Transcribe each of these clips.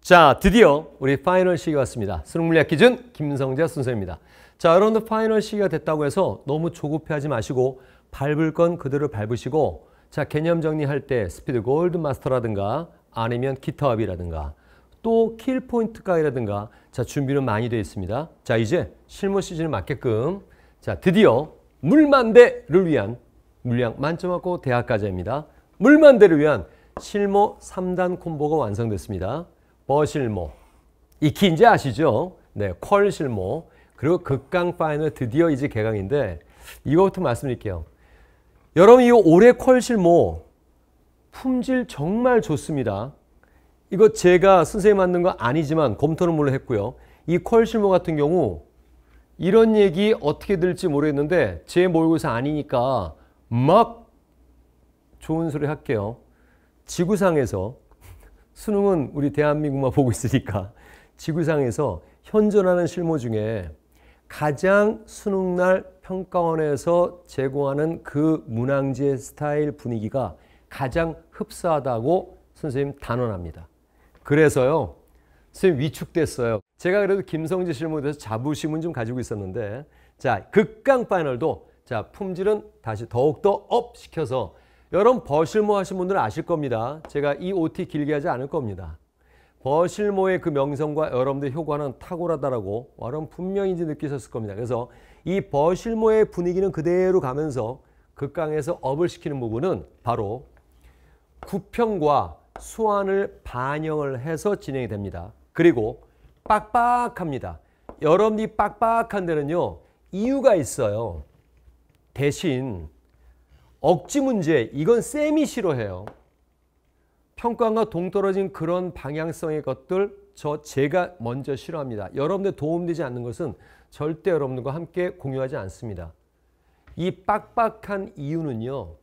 자, 드디어 우리 파이널 시기 가 왔습니다. 수능물리학 기준 김성재 선생입니다 자, 여러분들 파이널 시기가 됐다고 해서 너무 조급해하지 마시고 밟을 건 그대로 밟으시고 자, 개념 정리할 때 스피드 골드 마스터라든가 아니면 기타업이라든가또 킬포인트 가이라든가 자, 준비는 많이 되어 있습니다. 자, 이제 실무 시즌에 맞게끔 자, 드디어 물만대를 위한 물량 만점하고 대학 과제입니다. 물만대를 위한 실무 3단 콤보가 완성됐습니다. 버실모. 익히 이제 아시죠? 네, 퀄실모. 그리고 극강 파이널 드디어 이제 개강인데 이거부터 말씀드릴게요. 여러분 이 올해 퀄실모 품질 정말 좋습니다. 이거 제가 선생님 만든 거 아니지만 검토는 물론 했고요. 이 퀄실모 같은 경우 이런 얘기 어떻게 들지 모르겠는데 제모고사 아니니까 막 좋은 소리 할게요. 지구상에서 수능은 우리 대한민국만 보고 있으니까 지구상에서 현존하는 실무 중에 가장 수능날 평가원에서 제공하는 그 문항지의 스타일 분위기가 가장 흡사하다고 선생님 단언합니다. 그래서요. 선생님 위축됐어요. 제가 그래도 김성지 실무 대해서 자부심은 좀 가지고 있었는데 자 극강 파이널도 자 품질은 다시 더욱더 업 시켜서 여러분 버실모 하신 분들은 아실 겁니다. 제가 이 OT 길게 하지 않을 겁니다. 버실모의 그 명성과 여러분들의 효과는 탁월하다라고 여러분 분명히 이제 느끼셨을 겁니다. 그래서 이 버실모의 분위기는 그대로 가면서 극강에서 업을 시키는 부분은 바로 구평과 수완을 반영을 해서 진행이 됩니다. 그리고 빡빡합니다. 여러분이 빡빡한 데는요. 이유가 있어요. 대신 억지 문제 이건 쌤이 싫어해요. 평가가 동떨어진 그런 방향성의 것들 저 제가 먼저 싫어합니다. 여러분들 도움되지 않는 것은 절대 여러분들과 함께 공유하지 않습니다. 이 빡빡한 이유는요.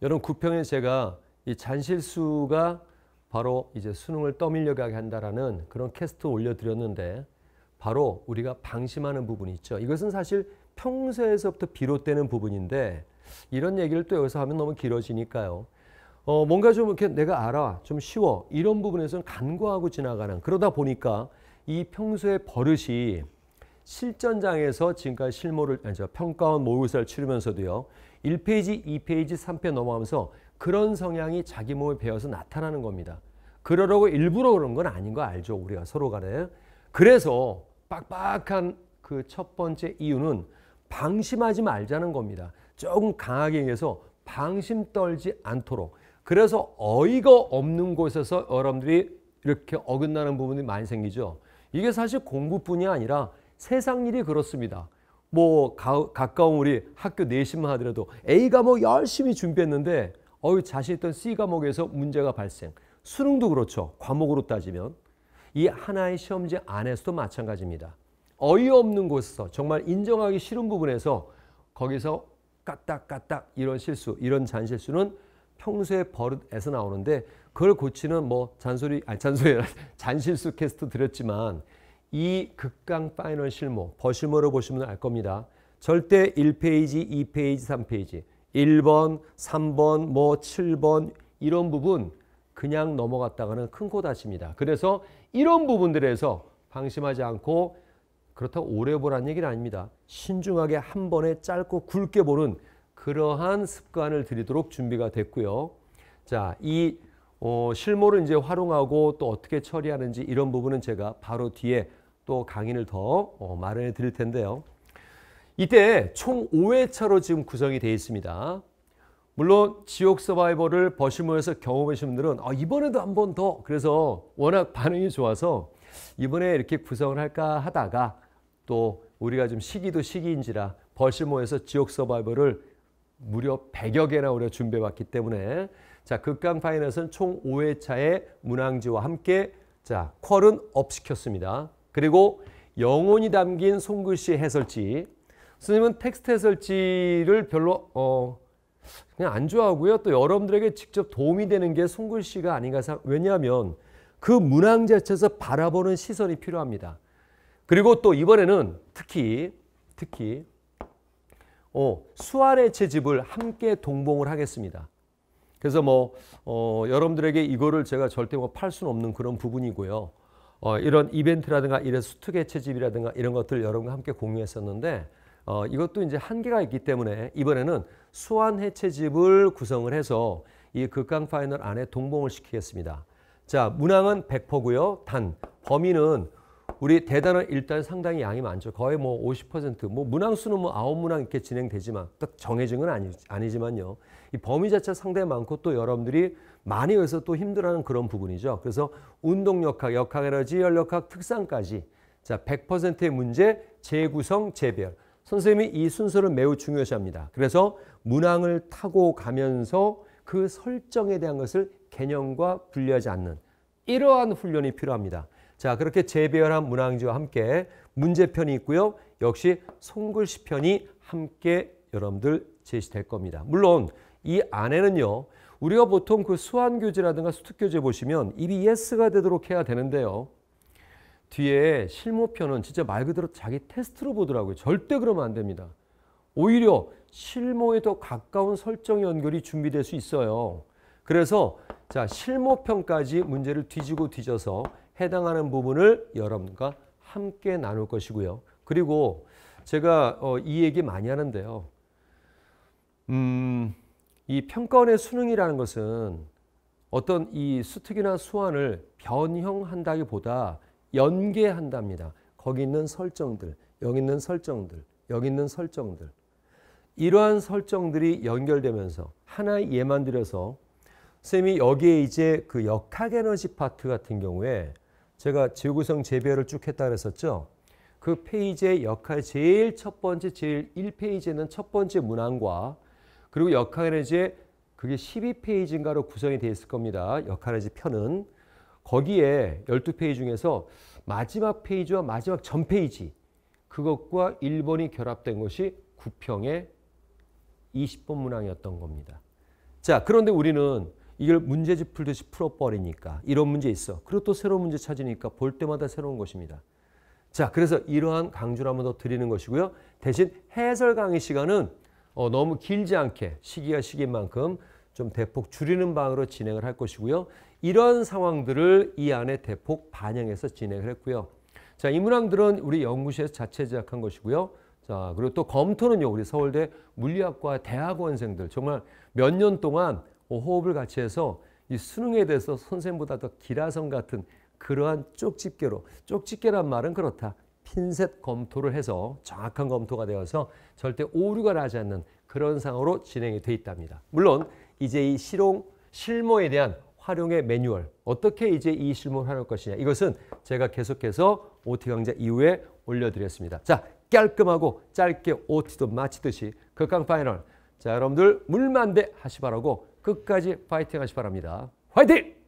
여러분 구평에 제가 이 잔실수가 바로 이제 수능을 떠밀려게 한다라는 그런 캐스트 올려드렸는데 바로 우리가 방심하는 부분이 있죠. 이것은 사실 평소에서부터 비롯되는 부분인데 이런 얘기를 또 여기서 하면 너무 길어지니까요. 어, 뭔가 좀 이렇게 내가 알아, 좀 쉬워. 이런 부분에서는 간과하고 지나가는. 그러다 보니까 이 평소의 버릇이 실전장에서 지금까지 실무를, 아니, 저 평가원 모의사를 치르면서도요. 1페이지, 2페이지, 3페 넘어가면서 그런 성향이 자기 몸에 배어서 나타나는 겁니다. 그러려고 일부러 그런 건 아닌 거 알죠. 우리가 서로 간에. 그래서 빡빡한 그 첫 번째 이유는 방심하지 말자는 겁니다. 조금 강하게 얘기해서 방심 떨지 않도록 그래서 어이가 없는 곳에서 여러분들이 이렇게 어긋나는 부분이 많이 생기죠. 이게 사실 공부뿐이 아니라 세상 일이 그렇습니다. 뭐 가, 까운 우리 학교 내신만 하더라도 A 과목 뭐 열심히 준비했는데 어유 자신 있던 C 과목에서 문제가 발생. 수능도 그렇죠. 과목으로 따지면 이 하나의 시험지 안에서도 마찬가지입니다. 어이없는 곳에서 정말 인정하기 싫은 부분에서 거기서 까딱까딱 이런 실수, 이런 잔실수는 평소에 버릇에서 나오는데 그걸 고치는 뭐 잔소리, 아니 잔소리 잔실수 캐스트 드렸지만 이 극강 파이널 실무, 버실모를 보시면 알 겁니다. 절대 1페이지, 2페이지, 3페이지 1번, 3번, 뭐 7번 이런 부분 그냥 넘어갔다가는 큰코 다칩니다. 그래서 이런 부분들에서 방심하지 않고 그렇다고 오래 보란 얘기는 아닙니다. 신중하게 한 번에 짧고 굵게 보는 그러한 습관을 들이도록 준비가 됐고요. 자, 이 어, 실물을 이제 활용하고 또 어떻게 처리하는지 이런 부분은 제가 바로 뒤에 또 강의를 더 어, 마련해 드릴 텐데요. 이때 총 5회차로 지금 구성이 되어 있습니다. 물론 지옥 서바이벌을 버시모에서 경험하신 분들은 아, 이번에도 한 번 더 그래서 워낙 반응이 좋아서 이번에 이렇게 구성을 할까 하다가 또 우리가 좀 시기도 시기인지라 벌실모에서 지옥 서바이벌을 무려 100여 개나 우리가 준비해왔기 때문에 자 극강 파이널에총 5회차의 문항지와 함께 자 퀄은 업시켰습니다. 그리고 영혼이 담긴 손글씨 해설지 선생님은 텍스트 해설지를 별로 어 그냥 안 좋아하고요. 또 여러분들에게 직접 도움이 되는 게손글씨가 아닌가 생각. 왜냐하면 그 문항 자체에서 바라보는 시선이 필요합니다. 그리고 또 이번에는 특히 특히 어, 수아의 체집을 함께 동봉을 하겠습니다. 그래서 뭐 어, 여러분들에게 이거를 제가 절대 뭐 팔 수는 없는 그런 부분이고요. 어, 이런 이벤트라든가 이런 수특의 채집이라든가 이런 것들 여러분과 함께 공유했었는데 어, 이것도 이제 한계가 있기 때문에 이번에는 수완 해체집을 구성을 해서 이 극강 파이널 안에 동봉을 시키겠습니다. 자, 문항은 100%고요. 단 범위는 우리 대단원 일단 상당히 양이 많죠. 거의 뭐 50%뭐 문항수는 뭐 아홉 문항 이렇게 진행되지만 딱 정해진 건 아니, 아니지만요. 이 범위 자체 상당히 많고 또 여러분들이 많이 해서 또 힘들어하는 그런 부분이죠. 그래서 운동역학, 역학에너지, 열역학, 특성까지 자 100%의 문제 재구성, 재별 선생님이 이 순서를 매우 중요시합니다. 그래서 문항을 타고 가면서 그 설정에 대한 것을 개념과 분리하지 않는 이러한 훈련이 필요합니다. 자, 그렇게 재배열한 문항지와 함께 문제편이 있고요. 역시 손글씨편이 함께 여러분들 제시될 겁니다. 물론 이 안에는요. 우리가 보통 그 수환교재라든가 수특교재 보시면 입이 예스가 되도록 해야 되는데요. 뒤에 실무편은 진짜 말 그대로 자기 테스트로 보더라고요. 절대 그러면 안 됩니다. 오히려 실무에 더 가까운 설정 연결이 준비될 수 있어요. 그래서 자 실무편까지 문제를 뒤지고 뒤져서 해당하는 부분을 여러분과 함께 나눌 것이고요. 그리고 제가 어, 이 얘기 많이 하는데요. 음, 이 평가원의 수능이라는 것은 어떤 이 수특이나 수완을 변형한다기보다 연계한답니다. 거기 있는 설정들, 여기 있는 설정들, 여기 있는 설정들. 이러한 설정들이 연결되면서 하나의 예만 들여서 쌤이 여기에 이제 그 역학 에너지 파트 같은 경우에 제가 지구성 재배를 쭉 했다 그랬었죠. 그 페이지의 역할 제일 첫 번째 제일 1페이지는 첫 번째 문항과 그리고 역할은 이제 그게 12페이지인가로 구성이 되어 있을 겁니다. 역할의 편은 거기에 12페이지 중에서 마지막 페이지와 마지막 전 페이지 그것과 1번이 결합된 것이 구평의 20번 문항이었던 겁니다. 자, 그런데 우리는 이걸 문제집 풀듯이 풀어버리니까 이런 문제 있어. 그리고 또 새로운 문제 찾으니까 볼 때마다 새로운 것입니다. 자, 그래서 이러한 강조를 한번 더 드리는 것이고요. 대신 해설 강의 시간은 어, 너무 길지 않게 시기가 시기인 만큼 좀 대폭 줄이는 방으로 진행을 할 것이고요. 이런 상황들을 이 안에 대폭 반영해서 진행을 했고요. 자, 이 문항들은 우리 연구실에서 자체 제작한 것이고요. 자, 그리고 또 검토는요. 우리 서울대 물리학과 대학원생들 정말 몇 년 동안 뭐 호흡을 같이 해서 이 수능에 대해서 선생보다 더 기라성 같은 그러한 쪽집게로 쪽집게란 말은 그렇다. 핀셋 검토를 해서 정확한 검토가 되어서 절대 오류가 나지 않는 그런 상으로 진행이 돼 있답니다. 물론 이제 이 실용 실무에 대한 활용의 매뉴얼 어떻게 이제 이 실무를 활용할 것이냐 이것은 제가 계속해서 OT 강좌 이후에 올려드렸습니다. 자 깔끔하고 짧게 OT도 마치듯이 극강 파이널 자 여러분들 물만대 하시 바라고 끝까지 파이팅 하시 기 바랍니다. 화이팅!